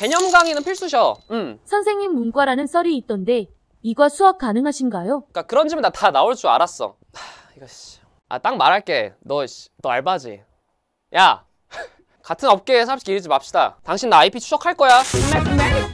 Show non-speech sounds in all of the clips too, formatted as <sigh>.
개념 강의는 필수셔. 음. 선생님 문과라는 썰이 있던데 이과 수학 가능하신가요? 그러니까 그런 질문 다 나올 줄 알았어. 하, 이거 씨. 아, 딱 말할게. 너 씨, 너 알바지? 야. <laughs> 같은 업계에 사람씩 이르지 맙시다. 당신 나 IP 추적할 거야. 네, 네.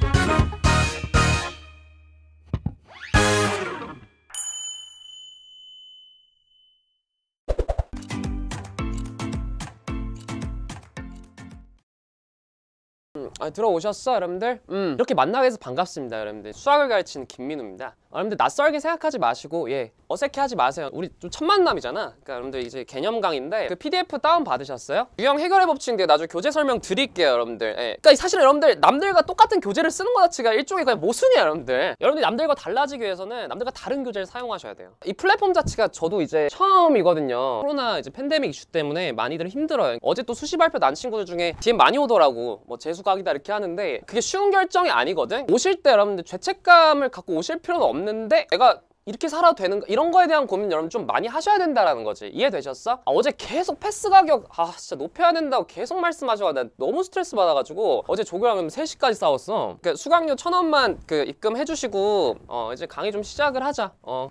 아, 들어오셨어 여러분들? 음, 이렇게 만나게 해서 반갑습니다 여러분들 수학을 가르치는 김민우입니다 아, 여러분들 낯설게 생각하지 마시고 예 어색해하지 마세요 우리 좀첫 만남이잖아 그러니까 여러분들 이제 개념 강인데 그 PDF 다운 받으셨어요? 유형 해결의 법칙인데 나중에 교재 설명 드릴게요 여러분들 예. 그러니까 사실 여러분들 남들과 똑같은 교재를 쓰는 것 자체가 일종의 그냥 모순이에요 여러분들 여러분들 남들과 달라지기 위해서는 남들과 다른 교재를 사용하셔야 돼요 이 플랫폼 자체가 저도 이제 처음이거든요 코로나 이제 팬데믹 이슈 때문에 많이들 힘들어요 어제 또 수시 발표 난 친구들 중에 DM 많이 오더라고 뭐 재수각이다 이렇게 하는데 그게 쉬운 결정이 아니거든 오실 때 여러분들 죄책감을 갖고 오실 필요는 없는데 내가 이렇게 살아도 되는 이런 거에 대한 고민 여러분 좀 많이 하셔야 된다라는 거지 이해되셨어? 아, 어제 계속 패스 가격 아 진짜 높여야 된다고 계속 말씀하셔가 난 너무 스트레스 받아가지고 어제 조교랑 3시까지 싸웠어 그니까 수강료 천원만 그 입금해주시고 어 이제 강의 좀 시작을 하자 어.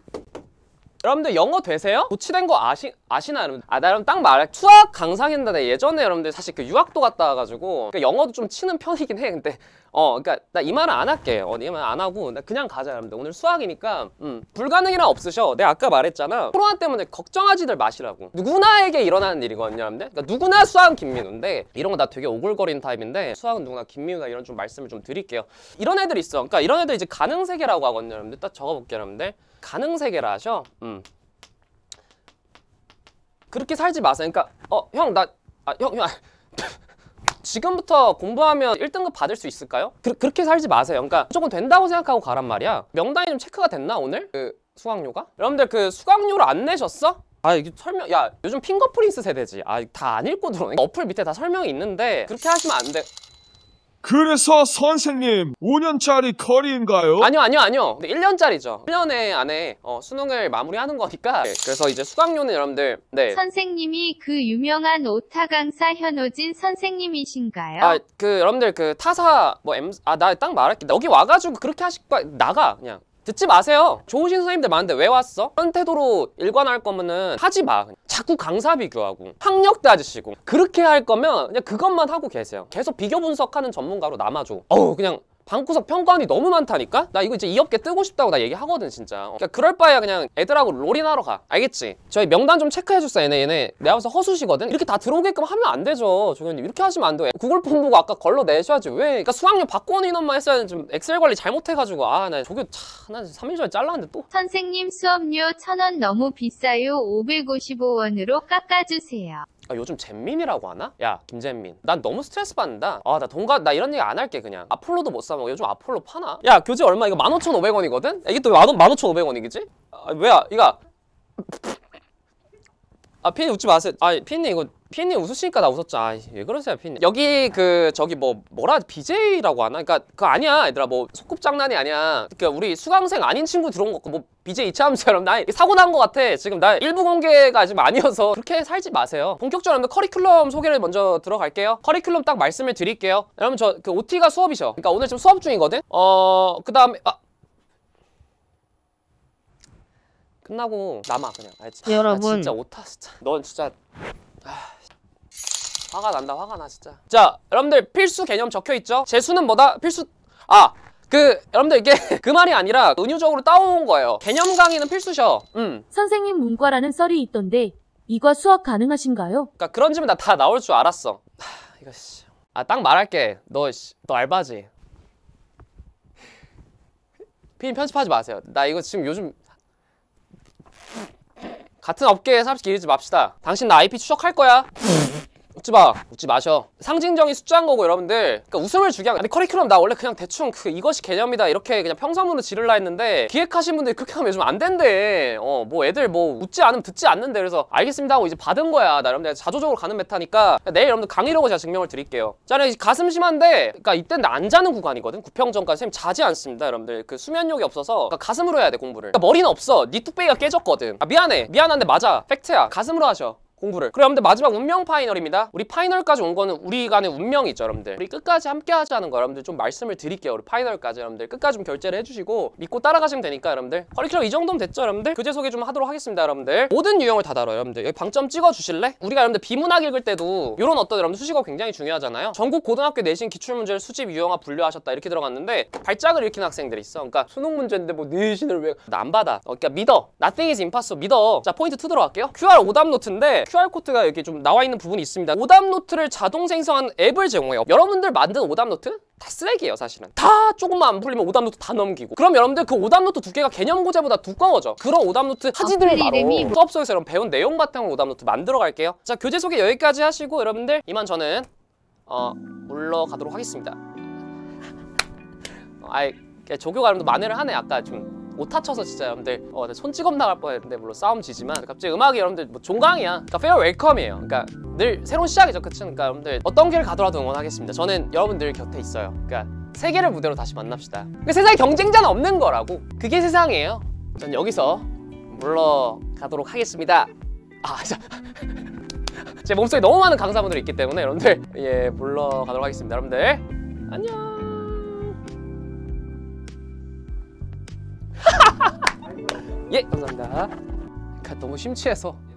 여러분들 영어 되세요? 고치된 거 아시, 아시나요? 여러분? 들 아, 나 여러분 딱 말해. 수학 강사인데 예전에 여러분들 사실 그 유학도 갔다 와가지고 그러니까 영어도 좀 치는 편이긴 해. 근데 어, 그니까나 이 말은 안 할게. 어, 이말안 네 하고 나 그냥 가자, 여러분들. 오늘 수학이니까 음, 불가능이란 없으셔. 내가 아까 말했잖아. 코로나 때문에 걱정하지들 마시라고. 누구나에게 일어나는 일이거든요, 여러분들. 그러니까 누구나 수학은 김민우인데 이런 거 나 되게 오글거리는 타입인데 수학은 누구나 김민우다 이런 좀 말씀을 좀 드릴게요. 이런 애들 있어. 그러니까 이런 애들 이제 가능세계라고 하거든요, 여러분들. 딱 적어볼게요, 여러분들. 가능세계라 하셔 음. 그렇게 살지 마세요. 그러니까 어 형 나 아 형 형. 아, 아, <laughs> 지금부터 공부하면 1등급 받을 수 있을까요? 그, 렇게 살지 마세요. 그러니까 조금 된다고 생각하고 가란 말이야. 명단이 좀 체크가 됐나 오늘? 그 수강료가? 여러분들 그 수강료를 안 내셨어? 아 이게 설명 야 요즘 핑거프린스 세대지 아 다 안 읽고 들어오네 어플 밑에 다 설명이 있는데 그렇게 하시면 안돼 그래서 선생님 5년짜리 커리인가요? 아니요 아니요 아니요 근데 1년짜리죠 1년에 안에 어, 수능을 마무리하는 거니까 네, 그래서 이제 수강료는 여러분들 네 선생님이 그 유명한 오타 강사 현호진 선생님이신가요? 아그 여러분들 그 타사 뭐 M 아나 딱 말할게 여기 와가지고 그렇게 하실 거 나가 그냥 듣지 마세요 좋으신 선생님들 많은데 왜 왔어? 그런 태도로 일관할 거면은 하지 마 자꾸 강사 비교하고 학력 따지시고 그렇게 할 거면 그냥 그것만 하고 계세요 계속 비교 분석하는 전문가로 남아줘 어우 그냥 방구석 평가원이 너무 많다니까? 나 이거 이제 이 업계 뜨고 싶다고 나 얘기하거든 진짜 어. 그러니까 그럴 바에야 그냥 애들하고 롤이나 하러 가 알겠지? 저희 명단 좀 체크해줬어 얘네 얘네 내가 봐서 허수시거든? 이렇게 다 들어오게끔 하면 안 되죠 조교님 이렇게 하시면 안돼 구글 폼 보고 아까 걸러내셔야지 왜 그러니까 수학료 바꾸온 인원만 했어야 지 엑셀 관리 잘못해가지고 아나 조교 참나 3일 전에 잘랐는데 또 선생님 수업료 1 0 0 0원 너무 비싸요 555원으로 깎아주세요 아, 요즘 잼민이라고 하나? 야 김잼민 난 너무 스트레스 받는다 아 나 돈가 나 이런 얘기 안 할게 그냥 아폴로도 못 사먹어 요즘 아폴로 파나? 야 교재 얼마 이거 15,500원이거든? 이게 또 15,500원이겠지? 아, 왜야 이거 아피디 웃지 마세요 아피디 이거 피디님 웃으시니까 나 웃었죠. 아, 왜 그러세요, 피디님. 여기 그 저기 뭐 뭐라 BJ라고 하나? 그러니까 그거 아니야, 얘들아. 뭐 소꿉 장난이 아니야. 그러니까 우리 수강생 아닌 친구 들어온 거 같고 뭐 BJ 이차함처럼 <laughs> 나 사고 난 거 같아. 지금 나 일부 공개가 지금 아니어서 그렇게 살지 마세요. 본격적으로 한번 커리큘럼 소개를 먼저 들어갈게요. 커리큘럼 딱 말씀을 드릴게요. 여러분 저그 OT가 수업이죠. 그러니까 오늘 지금 수업 중이거든. 어, 그다음에 아 끝나고 남아 그냥. 알지? 아, 아, 여러분. 아, 진짜 오타 진짜. 넌 진짜. 아. 화가 난다 화가 나 진짜 자 여러분들 필수 개념 적혀있죠? 재수는 뭐다? 필수 아! 그 여러분들 이게 <laughs> 그 말이 아니라 은유적으로 따온 거예요 개념 강의는 필수셔 음. 선생님 문과라는 썰이 있던데 이과 수학 가능하신가요? 그러니까 그런 질문 다 나올 줄 알았어 하, 이거 씨. 아딱 말할게 너, 씨, 너 알바지? 피임 편집하지 마세요 나 이거 지금 요즘 같은 업계에 사람씩 기르지 맙시다 당신 나 IP 추적할 거야 웃지마웃지 마셔 상징적인 숫자인 거고 여러분들 그러니까 웃음을 주게 한 아니 커리큘럼 나 원래 그냥 대충 그 이것이 개념이다 이렇게 그냥 평서문으로 지를라 했는데 기획하신 분들이 그렇게 하면 요즘 안 된대 어뭐 애들 뭐 웃지 않으면 듣지 않는데 그래서 알겠습니다 하고 이제 받은 거야 나 여러분들 자조적으로 가는 메타니까 내일 여러분들 강의라고 제가 증명을 드릴게요 자 가슴 심한데 그러니까 이때 는안 자는 구간이거든 구평 전까지 선생님 자지 않습니다 여러분들 그 수면력이 없어서 그러니까 가슴으로 해야 돼 공부를 그러니까 머리는 없어 니네 뚝배기가 깨졌거든 아 미안해 미안한데 맞아 팩트야 가슴으로 하셔 공부를 그리고 여러분들 마지막 운명 파이널입니다 우리 파이널까지 온 거는 우리 간의 운명이 있죠 여러분들 우리 끝까지 함께 하자는 거 여러분들 좀 말씀을 드릴게요 우리 파이널까지 여러분들 끝까지 좀 결제를 해주시고 믿고 따라가시면 되니까 여러분들 커리큘럼 이 정도면 됐죠 여러분들 교재 소개 좀 하도록 하겠습니다 여러분들 모든 유형을 다 다뤄요 여러분들 여기 방점 찍어주실래? 우리가 여러분들 비문학 읽을 때도 이런 어떤 여러분 수식어 굉장히 중요하잖아요 전국 고등학교 내신 기출문제 를 수집 유형화 분류하셨다 이렇게 들어갔는데 발작을 일으킨 학생들이 있어 그러니까 수능 문제인데 뭐 내신을 왜 안 받아 어, 그러니까 믿어 Nothing is impossible 믿어 자 포인트 2 들어갈게요 QR 오답 노트인데 QR코드가 여기 좀 나와 있는 부분이 있습니다 오답노트를 자동 생성한 앱을 제공해요 여러분들 만든 오답노트 다 쓰레기예요 사실은 다 조금만 안 풀리면 오답노트 다 넘기고 그럼 여러분들 그 오답노트 두께가 개념고제보다 두꺼워져 그런 오답노트 하지들 말어 이름이... 뭐- 수업속에서 여러분 배운 내용 바탕으로 오답노트 만들어 갈게요 자 교재 소개 여기까지 하시고 여러분들 이만 저는 어 물러가도록 하겠습니다 어, 아이 그러니까 조교 가여러분도 만회를 하네 아까 좀 못합 쳐서 진짜 여러분들 어, 네, 손찌검 나갈 뻔했는데 물론 싸움 지지만 갑자기 음악이 여러분들 뭐 종강이야 그러니까 페어 웰컴이에요 그러니까 늘 새로운 시작이죠 그쵸? 그러니까 여러분들 어떤 길을 가더라도 응원하겠습니다 저는 여러분들 곁에 있어요 그러니까 세계를 무대로 다시 만납시다 그러니까 세상에 경쟁자는 없는 거라고 그게 세상이에요 전 여기서 물러가도록 하겠습니다 아 진짜 <laughs> 제 몸속에 너무 많은 강사분들이 있기 때문에 여러분들 예 물러가도록 하겠습니다 여러분들 안녕 예 감사합니다 너무 심취해서